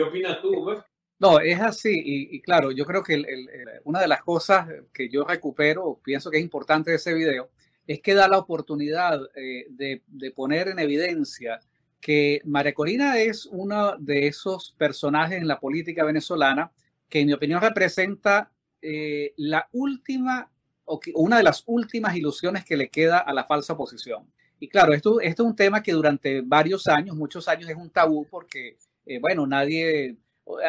¿Qué opinas tú, No, es así, y, claro, yo creo que una de las cosas que yo recupero, pienso que es importante de ese video, es que da la oportunidad eh, de, poner en evidencia que María Corina es uno de esos personajes en la política venezolana que, en mi opinión, representa eh, la última o una de las últimas ilusiones que le queda a la falsa oposición. Y claro, esto, esto es un tema que durante varios años, muchos años, es un tabú porque eh, bueno, nadie,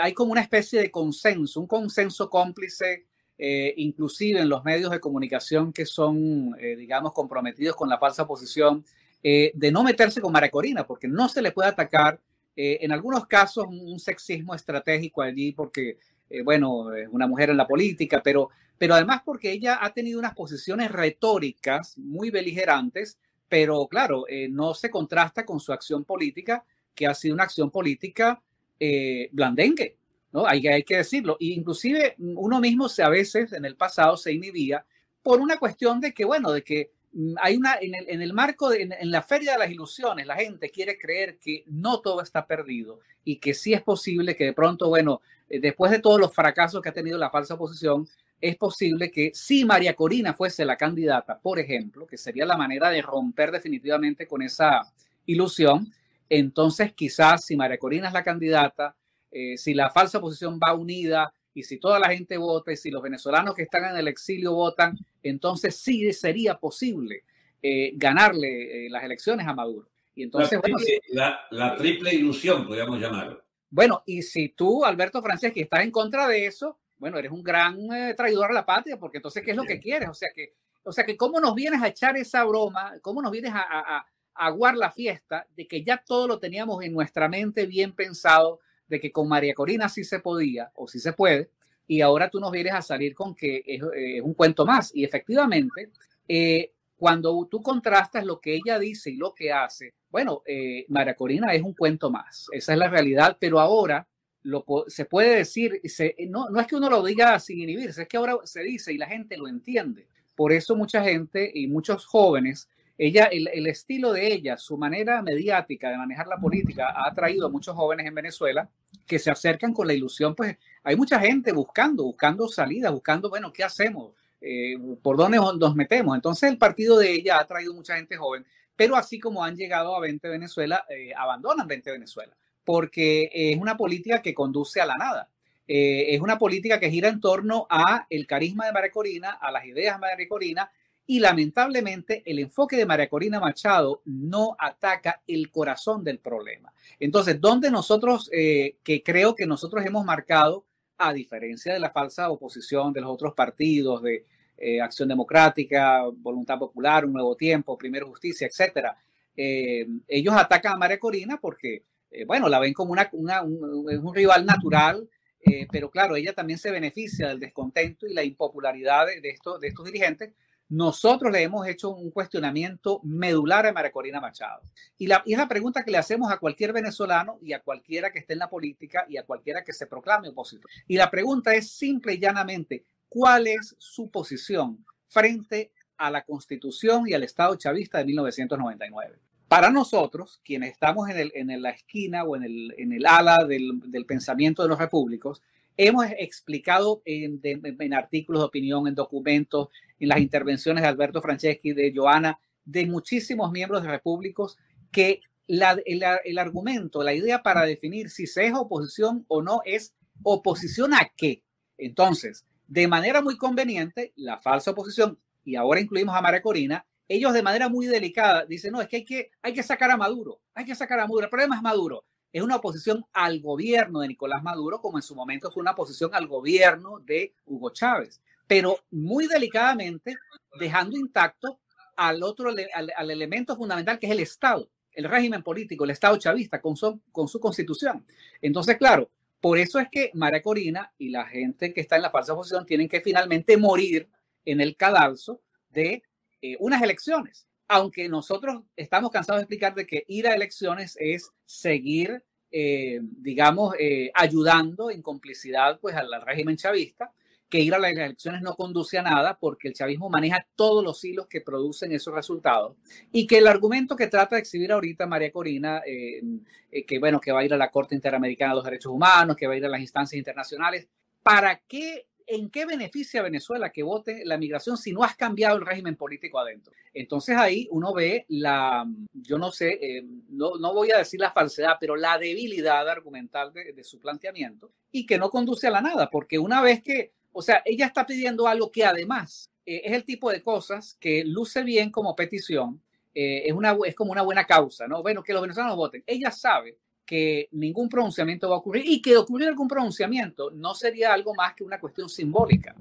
hay como una especie de consenso, un consenso cómplice, eh, inclusive en los medios de comunicación que son, eh, digamos, comprometidos con la falsa posición, de no meterse con Corina, porque no se le puede atacar, en algunos casos, un sexismo estratégico allí, porque, bueno, es una mujer en la política, pero, pero además porque ella ha tenido unas posiciones retóricas muy beligerantes, pero claro, no se contrasta con su acción política que ha sido una acción política eh, blandengue, ¿no? Hay, que decirlo. E inclusive uno mismo se, a veces en el pasado se inhibía por una cuestión de que, bueno, de que mm, hay una, en el, marco, de, en, en, la feria de las ilusiones, la gente quiere creer que no todo está perdido y que sí es posible que de pronto, bueno, eh, después de todos los fracasos que ha tenido la falsa oposición, es posible que si María Corina fuese la candidata, por ejemplo, que sería la manera de romper definitivamente con esa ilusión, entonces quizás si María Corina es la candidata, eh, si la falsa oposición va unida y si toda la gente vota y si los venezolanos que están en el exilio votan, entonces sí sería posible eh, ganarle eh, las elecciones a Maduro. Y entonces, la, triple, ilusión, podríamos llamarlo. Bueno, y si tú, Alberto que estás en contra de eso, bueno, eres un gran traidor a la patria, porque entonces, ¿qué es lo que quieres? O sea que, o sea que, ¿cómo nos vienes a echar esa broma? ¿Cómo nos vienes a aguar la fiesta de que ya todo lo teníamos en nuestra mente bien pensado, de que con María Corina sí se podía o sí se puede, y ahora tú nos vienes a salir con que es, eh, un cuento más. Y efectivamente, eh, cuando tú contrastas lo que ella dice y lo que hace, bueno, eh, María Corina es un cuento más, esa es la realidad, pero ahora lo, se puede decir, no, no es que uno lo diga sin inhibirse, es que ahora se dice y la gente lo entiende. Por eso mucha gente y muchos jóvenes ella, el, estilo de ella, su manera mediática de manejar la política ha atraído a muchos jóvenes en Venezuela que se acercan con la ilusión, pues hay mucha gente buscando, buscando salidas, buscando, bueno, ¿qué hacemos? Eh, ¿Por dónde nos metemos? Entonces el partido de ella ha traído mucha gente joven, pero así como han llegado a 20 Venezuela, eh, abandonan 20 Venezuela, porque es una política que conduce a la nada. Eh, es una política que gira en torno a el carisma de María Corina, a las ideas de María Corina y lamentablemente el enfoque de María Corina Machado no ataca el corazón del problema. Entonces, donde nosotros, eh, que creo que nosotros hemos marcado, a diferencia de la falsa oposición de los otros partidos, de eh, Acción Democrática, Voluntad Popular, Un Nuevo Tiempo, Primero Justicia, etcétera, eh, ellos atacan a María Corina porque, bueno, la ven como una, un, rival natural. pero claro, ella también se beneficia del descontento y la impopularidad de estos dirigentes nosotros le hemos hecho un cuestionamiento medular a María Corina Machado. Y, la, y es la pregunta que le hacemos a cualquier venezolano y a cualquiera que esté en la política y a cualquiera que se proclame opositor. Y la pregunta es simple y llanamente, ¿cuál es su posición frente a la Constitución y al Estado chavista de 1999? Para nosotros, quienes estamos en, el, en la esquina o en el, en el ala del, del pensamiento de los repúblicos, hemos explicado en, artículos de opinión, en documentos, en las intervenciones de Alberto Franceschi, de Joana, de muchísimos miembros de repúblicos, que el, argumento, la idea para definir si se es oposición o no es oposición a qué. Entonces, de manera muy conveniente, la falsa oposición, y ahora incluimos a María Corina, ellos de manera muy delicada dicen, no, es que hay, que hay que sacar a Maduro, hay que sacar a Maduro. El problema es Maduro. Es una oposición al gobierno de Nicolás Maduro, como en su momento fue una oposición al gobierno de Hugo Chávez pero muy delicadamente dejando intacto al otro al, elemento fundamental que es el Estado, el régimen político, el Estado chavista con su, con su constitución. Entonces, claro, por eso es que María Corina y la gente que está en la falsa oposición tienen que finalmente morir en el cadalso de eh, unas elecciones. Aunque nosotros estamos cansados de explicar de que ir a elecciones es seguir, eh, digamos, eh, ayudando en complicidad pues, al régimen chavista, que ir a las elecciones no conduce a nada porque el chavismo maneja todos los hilos que producen esos resultados y que el argumento que trata de exhibir ahorita María Corina, eh, eh, que bueno, que va a ir a la Corte Interamericana de los Derechos Humanos, que va a ir a las instancias internacionales, ¿para qué? ¿En qué beneficia a Venezuela que vote la migración si no has cambiado el régimen político adentro? Entonces ahí uno ve la, yo no sé, eh, no, voy a decir la falsedad, pero la debilidad argumental de su planteamiento y que no conduce a la nada, porque una vez que o sea, ella está pidiendo algo que además eh, es el tipo de cosas que luce bien como petición, eh, es, una, como una buena causa, ¿no? Bueno, que los venezolanos voten. Ella sabe que ningún pronunciamiento va a ocurrir y que ocurrir algún pronunciamiento no sería algo más que una cuestión simbólica.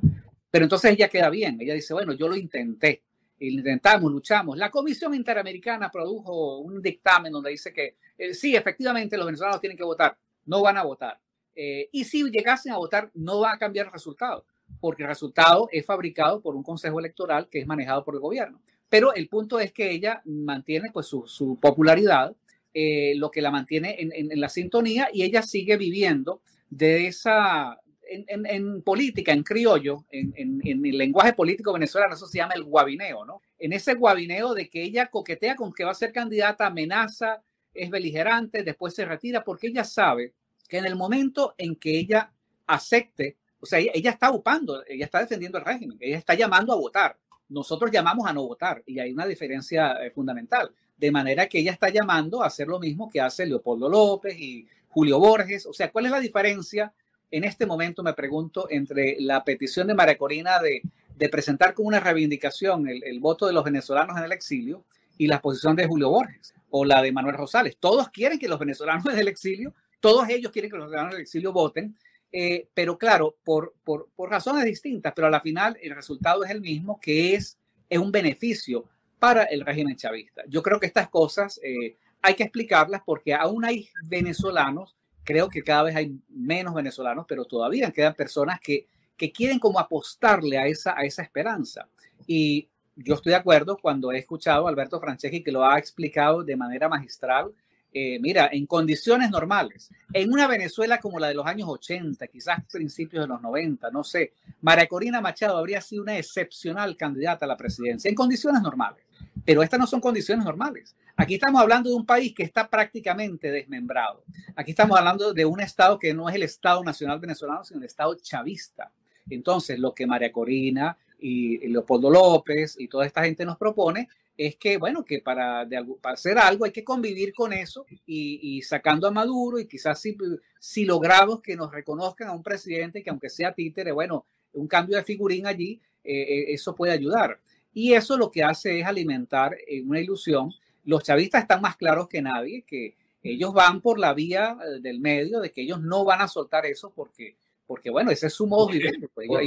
Pero entonces ella queda bien, ella dice, bueno, yo lo intenté, intentamos, luchamos. La Comisión Interamericana produjo un dictamen donde dice que eh, sí, efectivamente los venezolanos tienen que votar, no van a votar. Eh, y si llegasen a votar, no va a cambiar el resultado, porque el resultado es fabricado por un consejo electoral que es manejado por el gobierno. Pero el punto es que ella mantiene pues, su, popularidad, eh, lo que la mantiene en, la sintonía, y ella sigue viviendo de esa, en, en política, en criollo, en, el lenguaje político venezolano, eso se llama el guabineo, ¿no? En ese guabineo de que ella coquetea con que va a ser candidata, amenaza, es beligerante, después se retira, porque ella sabe que en el momento en que ella acepte, o sea, ella, está upando, ella está defendiendo el régimen, ella está llamando a votar. Nosotros llamamos a no votar y hay una diferencia eh, fundamental. De manera que ella está llamando a hacer lo mismo que hace Leopoldo López y Julio Borges. O sea, ¿cuál es la diferencia en este momento, me pregunto, entre la petición de María Corina de, presentar como una reivindicación el, el, voto de los venezolanos en el exilio y la posición de Julio Borges o la de Manuel Rosales? Todos quieren que los venezolanos en el exilio todos ellos quieren que los venezolanos del exilio voten, eh, pero claro, por, por, por, razones distintas, pero a la final el resultado es el mismo, que es, es un beneficio para el régimen chavista. Yo creo que estas cosas eh, hay que explicarlas porque aún hay venezolanos, creo que cada vez hay menos venezolanos, pero todavía quedan personas que, quieren como apostarle a esa, a esa esperanza. Y yo estoy de acuerdo cuando he escuchado a Alberto Franceschi que lo ha explicado de manera magistral eh, mira, en condiciones normales, en una Venezuela como la de los años 80, quizás principios de los 90, no sé, María Corina Machado habría sido una excepcional candidata a la presidencia, en condiciones normales. Pero estas no son condiciones normales. Aquí estamos hablando de un país que está prácticamente desmembrado. Aquí estamos hablando de un Estado que no es el Estado Nacional Venezolano, sino el Estado chavista. Entonces, lo que María Corina, y Leopoldo López y toda esta gente nos propone, es que, bueno, que para, de, para hacer algo hay que convivir con eso y, y, sacando a Maduro y quizás si, si logramos que nos reconozcan a un presidente que aunque sea títere, bueno, un cambio de figurín allí, eh, eh, eso puede ayudar. Y eso lo que hace es alimentar eh, una ilusión. Los chavistas están más claros que nadie, que ellos van por la vía del medio, de que ellos no van a soltar eso porque, porque bueno, ese es su modo pues, de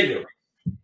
ellos,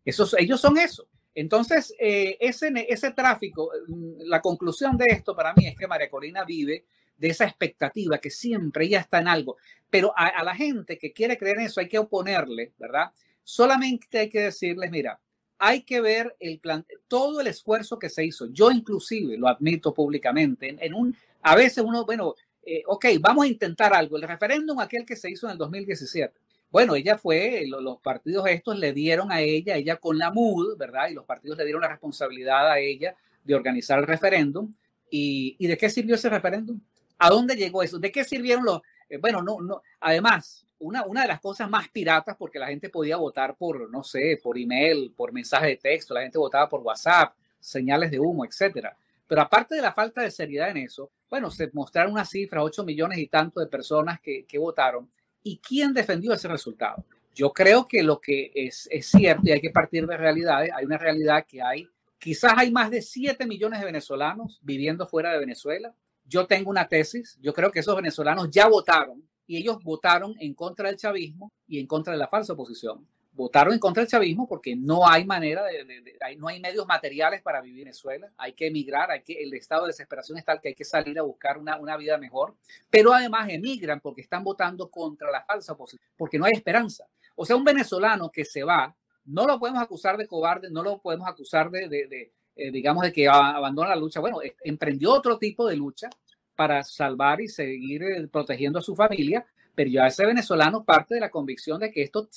ellos son eso. Entonces, eh, ese, tráfico, mm, la conclusión de esto para mí es que María Corina vive de esa expectativa que siempre ya está en algo. Pero a, la gente que quiere creer en eso hay que oponerle, ¿verdad? Solamente hay que decirles, mira, hay que ver el plan, todo el esfuerzo que se hizo. Yo inclusive lo admito públicamente. En, un, a veces uno, bueno, eh, ok, vamos a intentar algo. El referéndum aquel que se hizo en el 2017 bueno, ella fue, los partidos estos le dieron a ella, ella con la MUD, ¿verdad? Y los partidos le dieron la responsabilidad a ella de organizar el referéndum. ¿Y, de qué sirvió ese referéndum? ¿A dónde llegó eso? ¿De qué sirvieron los...? Eh, bueno, no, no. Además, una, una de las cosas más piratas, porque la gente podía votar por, no sé, por email, por mensaje de texto, la gente votaba por WhatsApp, señales de humo, etcétera. Pero aparte de la falta de seriedad en eso, bueno, se mostraron unas cifras, 8 millones y tanto de personas que, que votaron. ¿Y quién defendió ese resultado? Yo creo que lo que es, cierto y hay que partir de realidades, hay una realidad que hay, quizás hay más de 7 millones de venezolanos viviendo fuera de Venezuela. Yo tengo una tesis, yo creo que esos venezolanos ya votaron y ellos votaron en contra del chavismo y en contra de la falsa oposición votaron en contra del chavismo porque no hay manera, de, no hay medios materiales para vivir en Venezuela, hay que emigrar, hay que, el estado de desesperación es tal que hay que salir a buscar una, vida mejor, pero además emigran porque están votando contra la falsa oposición, porque no hay esperanza. O sea, un venezolano que se va, no lo podemos acusar de cobarde, no lo podemos acusar de, eh, digamos, de que abandona la lucha. Bueno, emprendió otro tipo de lucha para salvar y seguir eh, protegiendo a su familia, pero ya ese venezolano parte de la convicción de que esto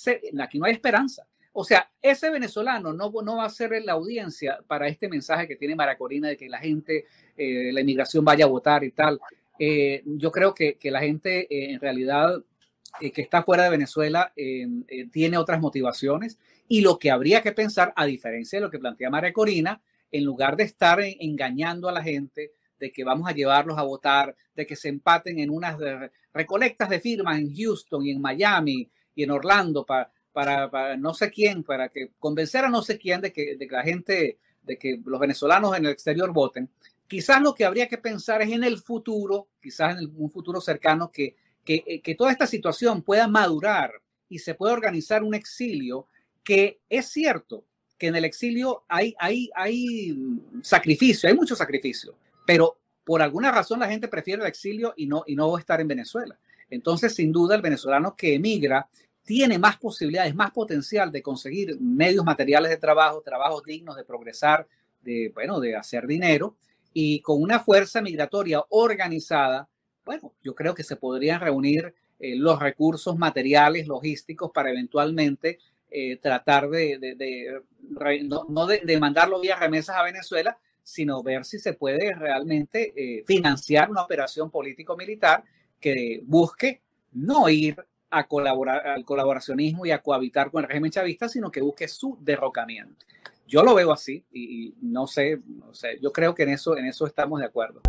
aquí no hay esperanza. O sea, ese venezolano no, no va a ser la audiencia para este mensaje que tiene Corina de que la gente, eh, la inmigración vaya a votar y tal. Eh, yo creo que, la gente eh, en realidad que está fuera de Venezuela tiene otras motivaciones y lo que habría que pensar, a diferencia de lo que plantea Corina, en lugar de estar engañando a la gente, de que vamos a llevarlos a votar, de que se empaten en unas recolectas de firmas en Houston y en Miami y en Orlando para, para, no sé quién, para que convencer a no sé quién de que, la gente, de que los venezolanos en el exterior voten. Quizás lo que habría que pensar es en el futuro, quizás en un futuro cercano, que, eh, que, toda esta situación pueda madurar y se pueda organizar un exilio que es cierto que en el exilio hay, hay, hay mm, sacrificio, hay mucho sacrificio. Pero por alguna razón la gente prefiere el exilio y no, y no estar en Venezuela. Entonces, sin duda, el venezolano que emigra tiene más posibilidades, más potencial de conseguir medios materiales de trabajo, trabajos dignos, de progresar, de, bueno, de hacer dinero. Y con una fuerza migratoria organizada, bueno, yo creo que se podrían reunir eh, los recursos materiales, logísticos, para eventualmente eh, tratar de, no, de, de, mandarlo vía remesas a Venezuela, sino ver si se puede realmente eh, financiar una operación político-militar que busque no ir a colaborar, al colaboracionismo y a cohabitar con el régimen chavista, sino que busque su derrocamiento. Yo lo veo así y, no sé, no sé, yo creo que en eso, en eso estamos de acuerdo.